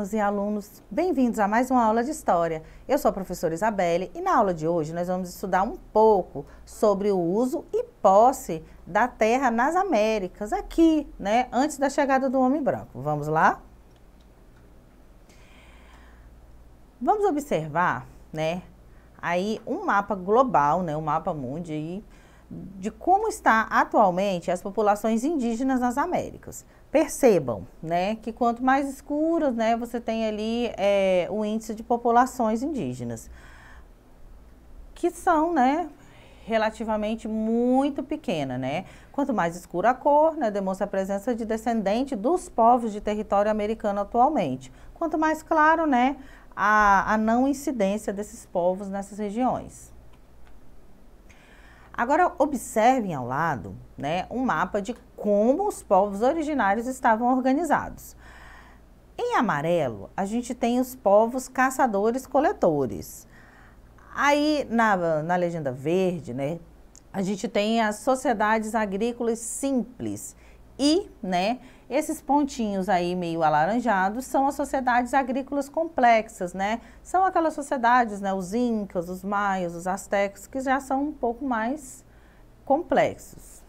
alunas e alunos, bem-vindos a mais uma aula de História. Eu sou a professora Isabelle e na aula de hoje nós vamos estudar um pouco sobre o uso e posse da terra nas Américas, aqui, né, antes da chegada do homem branco. Vamos lá? Vamos observar, né, aí um mapa global, né, um mapa mundial de como está atualmente as populações indígenas nas Américas percebam, né, que quanto mais escuros, né, você tem ali é, o índice de populações indígenas, que são, né, relativamente muito pequena, né? Quanto mais escura a cor, né, demonstra a presença de descendente dos povos de território americano atualmente. Quanto mais claro, né, a, a não incidência desses povos nessas regiões. Agora observem ao lado né, um mapa de como os povos originários estavam organizados. Em amarelo, a gente tem os povos caçadores-coletores. Aí, na, na legenda verde, né, a gente tem as sociedades agrícolas simples e, né, esses pontinhos aí meio alaranjados são as sociedades agrícolas complexas, né? São aquelas sociedades, né, os incas, os maias, os astecos, que já são um pouco mais complexos.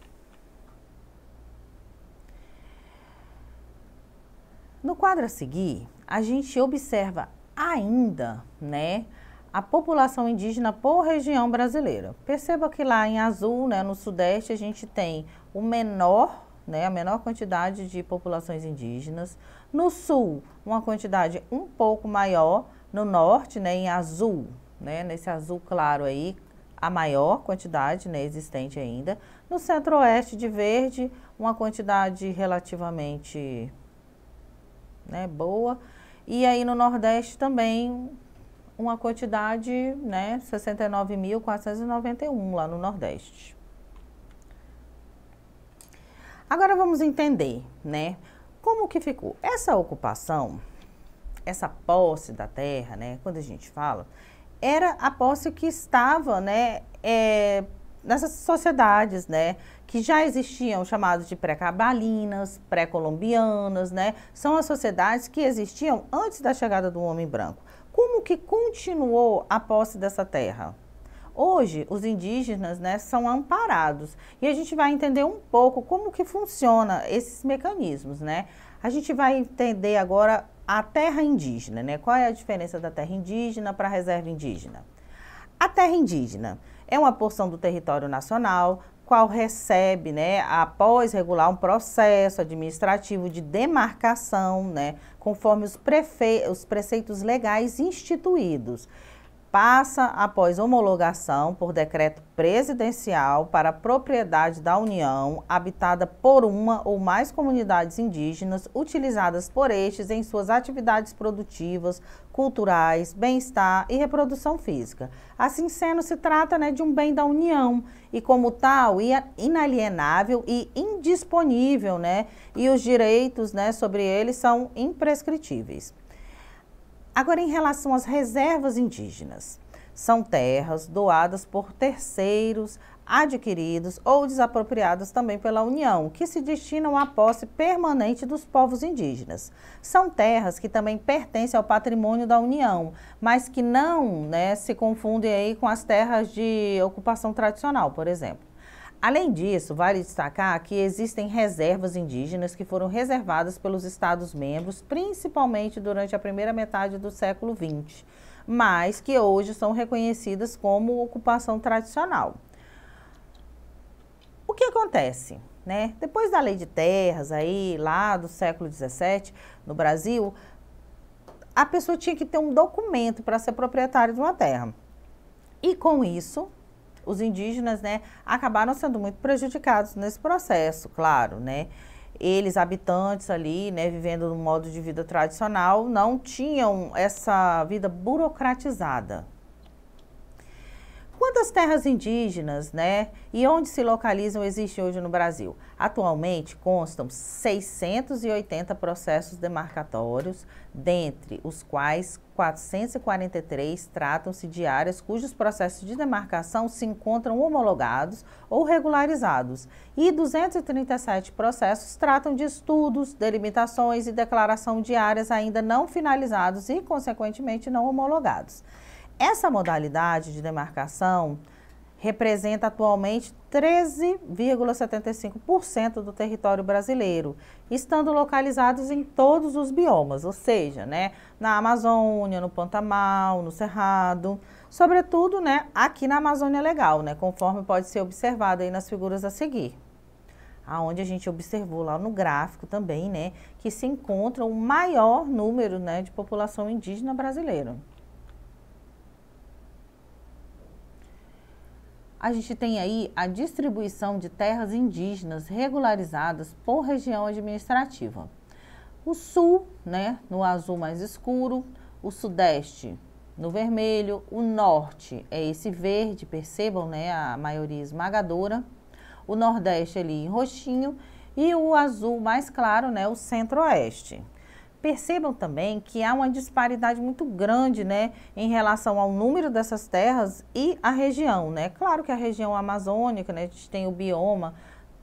No quadro a seguir, a gente observa ainda, né, a população indígena por região brasileira. Perceba que lá em azul, né, no sudeste, a gente tem o menor né, a menor quantidade de populações indígenas. No sul, uma quantidade um pouco maior, no norte, né, em azul, né, nesse azul claro aí, a maior quantidade né, existente ainda. No centro-oeste de verde, uma quantidade relativamente né, boa. E aí no nordeste também uma quantidade, né, 69.491 lá no nordeste. Agora vamos entender, né? Como que ficou? Essa ocupação, essa posse da terra, né? Quando a gente fala, era a posse que estava, né? É, nessas sociedades, né, que já existiam chamados de pré-cabalinas, pré-colombianas, né, são as sociedades que existiam antes da chegada do homem branco. Como que continuou a posse dessa terra? Hoje, os indígenas né, são amparados e a gente vai entender um pouco como que funciona esses mecanismos, né? A gente vai entender agora a terra indígena, né? Qual é a diferença da terra indígena para a reserva indígena? A terra indígena é uma porção do território nacional qual recebe, né, após regular um processo administrativo de demarcação, né, conforme os, prefe... os preceitos legais instituídos passa após homologação por decreto presidencial para propriedade da União habitada por uma ou mais comunidades indígenas utilizadas por estes em suas atividades produtivas, culturais, bem-estar e reprodução física. Assim sendo, se trata né, de um bem da União e, como tal, inalienável e indisponível, né? E os direitos né, sobre ele são imprescritíveis. Agora, em relação às reservas indígenas, são terras doadas por terceiros, adquiridos ou desapropriadas também pela União, que se destinam à posse permanente dos povos indígenas. São terras que também pertencem ao patrimônio da União, mas que não né, se confundem aí com as terras de ocupação tradicional, por exemplo. Além disso, vale destacar que existem reservas indígenas que foram reservadas pelos Estados-membros, principalmente durante a primeira metade do século XX, mas que hoje são reconhecidas como ocupação tradicional. O que acontece? Né? Depois da lei de terras, aí, lá do século XVII, no Brasil, a pessoa tinha que ter um documento para ser proprietário de uma terra. E com isso, os indígenas, né, acabaram sendo muito prejudicados nesse processo, claro, né? Eles, habitantes ali, né, vivendo no modo de vida tradicional, não tinham essa vida burocratizada, Quantas terras indígenas, né? E onde se localizam existem hoje no Brasil? Atualmente constam 680 processos demarcatórios, dentre os quais 443 tratam-se de áreas cujos processos de demarcação se encontram homologados ou regularizados, e 237 processos tratam de estudos, delimitações e declaração de áreas ainda não finalizados e, consequentemente, não homologados. Essa modalidade de demarcação representa atualmente 13,75% do território brasileiro, estando localizados em todos os biomas, ou seja, né, na Amazônia, no Pantanal, no Cerrado, sobretudo, né, aqui na Amazônia Legal, né, conforme pode ser observado aí nas figuras a seguir. Aonde a gente observou lá no gráfico também, né, que se encontra o maior número, né, de população indígena brasileira. a gente tem aí a distribuição de terras indígenas regularizadas por região administrativa. O sul, né, no azul mais escuro, o sudeste no vermelho, o norte é esse verde, percebam, né, a maioria esmagadora, o nordeste ali em roxinho e o azul mais claro, né, o centro-oeste. Percebam também que há uma disparidade muito grande né, em relação ao número dessas terras e a região. Né? Claro que a região amazônica, né, a gente tem o bioma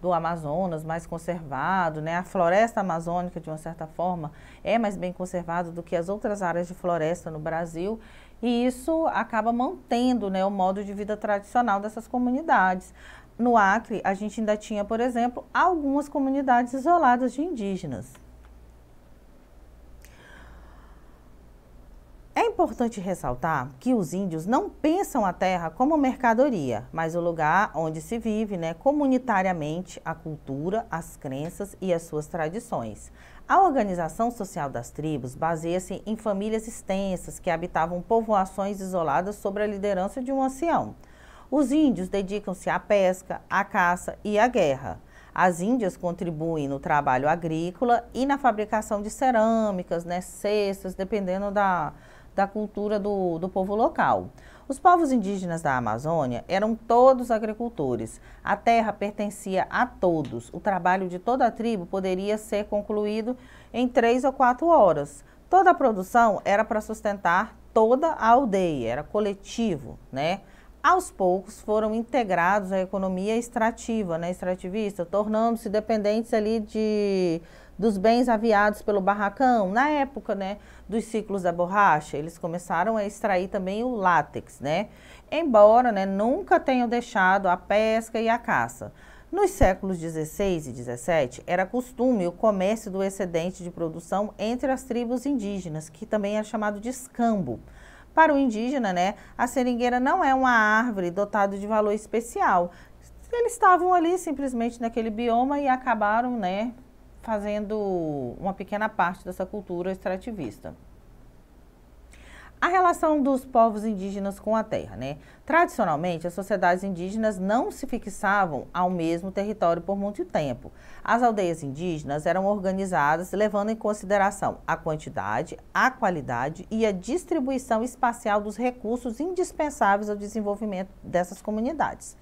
do Amazonas mais conservado, né? a floresta amazônica, de uma certa forma, é mais bem conservada do que as outras áreas de floresta no Brasil. E isso acaba mantendo né, o modo de vida tradicional dessas comunidades. No Acre, a gente ainda tinha, por exemplo, algumas comunidades isoladas de indígenas. É importante ressaltar que os índios não pensam a terra como mercadoria, mas o lugar onde se vive né, comunitariamente a cultura, as crenças e as suas tradições. A organização social das tribos baseia-se em famílias extensas que habitavam povoações isoladas sob a liderança de um ancião. Os índios dedicam-se à pesca, à caça e à guerra. As índias contribuem no trabalho agrícola e na fabricação de cerâmicas, né, cestas, dependendo da, da cultura do, do povo local. Os povos indígenas da Amazônia eram todos agricultores. A terra pertencia a todos. O trabalho de toda a tribo poderia ser concluído em três ou quatro horas. Toda a produção era para sustentar toda a aldeia, era coletivo, né? Aos poucos foram integrados à economia extrativa, né, extrativista, tornando-se dependentes ali de dos bens aviados pelo barracão, na época, né, dos ciclos da borracha, eles começaram a extrair também o látex, né? Embora, né, nunca tenham deixado a pesca e a caça. Nos séculos 16 e 17, era costume o comércio do excedente de produção entre as tribos indígenas, que também era chamado de escambo. Para o indígena, né, a seringueira não é uma árvore dotada de valor especial. Eles estavam ali simplesmente naquele bioma e acabaram, né, fazendo uma pequena parte dessa cultura extrativista. A relação dos povos indígenas com a terra, né? Tradicionalmente, as sociedades indígenas não se fixavam ao mesmo território por muito tempo. As aldeias indígenas eram organizadas levando em consideração a quantidade, a qualidade e a distribuição espacial dos recursos indispensáveis ao desenvolvimento dessas comunidades.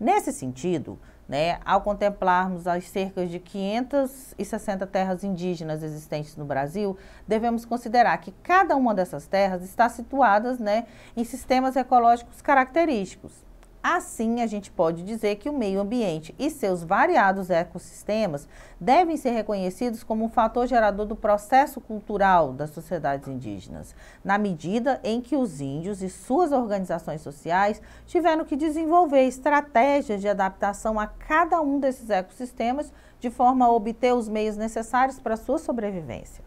Nesse sentido, né, ao contemplarmos as cerca de 560 terras indígenas existentes no Brasil, devemos considerar que cada uma dessas terras está situada né, em sistemas ecológicos característicos. Assim, a gente pode dizer que o meio ambiente e seus variados ecossistemas devem ser reconhecidos como um fator gerador do processo cultural das sociedades indígenas, na medida em que os índios e suas organizações sociais tiveram que desenvolver estratégias de adaptação a cada um desses ecossistemas de forma a obter os meios necessários para sua sobrevivência.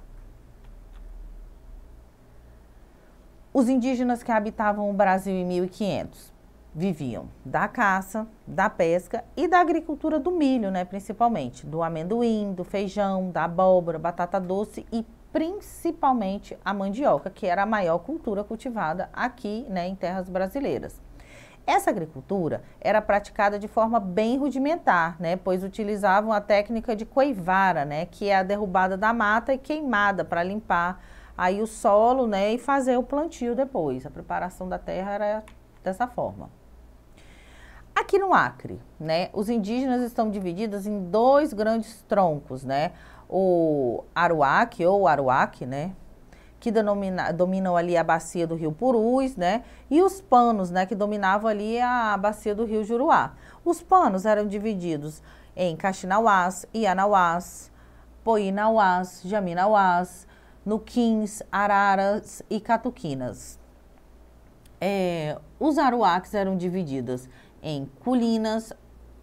Os indígenas que habitavam o Brasil em 1500 viviam da caça, da pesca e da agricultura do milho, né, principalmente, do amendoim, do feijão, da abóbora, batata doce e principalmente a mandioca, que era a maior cultura cultivada aqui, né, em terras brasileiras. Essa agricultura era praticada de forma bem rudimentar, né, pois utilizavam a técnica de coivara, né, que é a derrubada da mata e queimada para limpar aí o solo, né, e fazer o plantio depois. A preparação da terra era dessa forma. Aqui no Acre, né, os indígenas estão divididos em dois grandes troncos, né? O Aruac ou Aruac, né? Que denomina, dominam ali a bacia do rio Purus, né? E os panos, né? Que dominavam ali a bacia do rio Juruá. Os panos eram divididos em Caxinauás, Ianauás, Poinauás, Jaminauás, Nuquins, Araras e Catuquinas. É, os aruaques eram divididos em colinas,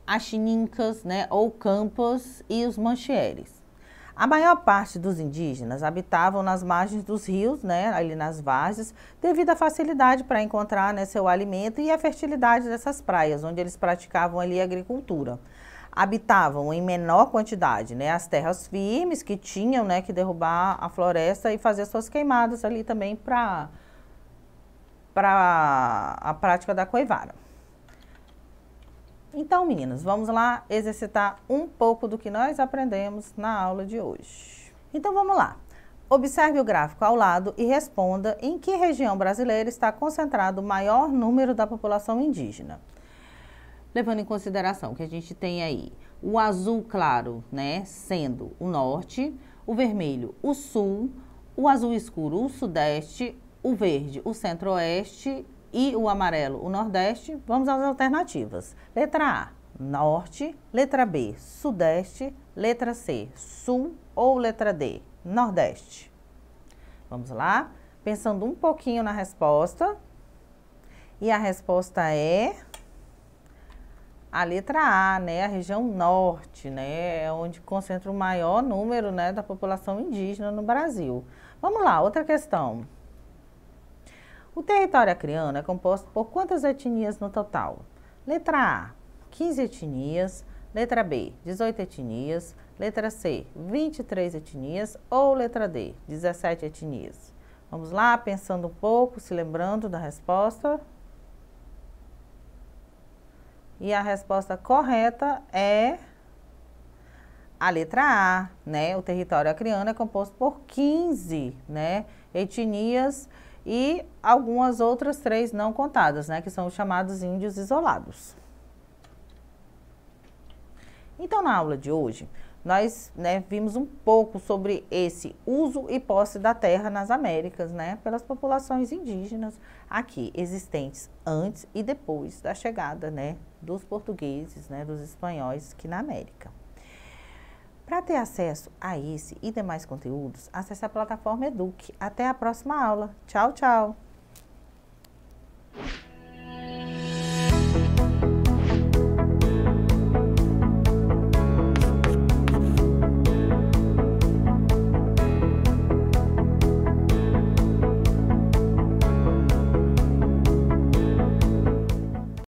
axininkas né, ou campas e os manchieres. A maior parte dos indígenas habitavam nas margens dos rios, né, ali nas várzeas, devido à facilidade para encontrar né, seu alimento e à fertilidade dessas praias, onde eles praticavam ali agricultura. Habitavam em menor quantidade né, as terras firmes que tinham né, que derrubar a floresta e fazer suas queimadas ali também para a prática da coivara. Então, meninas, vamos lá exercitar um pouco do que nós aprendemos na aula de hoje. Então, vamos lá. Observe o gráfico ao lado e responda em que região brasileira está concentrado o maior número da população indígena. Levando em consideração que a gente tem aí o azul claro, né, sendo o norte, o vermelho o sul, o azul escuro o sudeste, o verde o centro-oeste e o amarelo, o Nordeste, vamos às alternativas. Letra A, Norte. Letra B, Sudeste. Letra C, Sul. Ou letra D, Nordeste. Vamos lá? Pensando um pouquinho na resposta. E a resposta é a letra A, né? A região norte, né? É onde concentra o maior número né, da população indígena no Brasil. Vamos lá, outra questão. O território acreano é composto por quantas etnias no total? Letra A, 15 etnias. Letra B, 18 etnias. Letra C, 23 etnias. Ou letra D, 17 etnias. Vamos lá, pensando um pouco, se lembrando da resposta. E a resposta correta é a letra A, né? O território acreano é composto por 15, né, etnias e algumas outras três não contadas, né, que são os chamados índios isolados. Então, na aula de hoje, nós né, vimos um pouco sobre esse uso e posse da terra nas Américas, né, pelas populações indígenas aqui existentes antes e depois da chegada, né, dos portugueses, né, dos espanhóis aqui na América. Para ter acesso a esse e demais conteúdos, acesse a plataforma Eduque. Até a próxima aula. Tchau, tchau!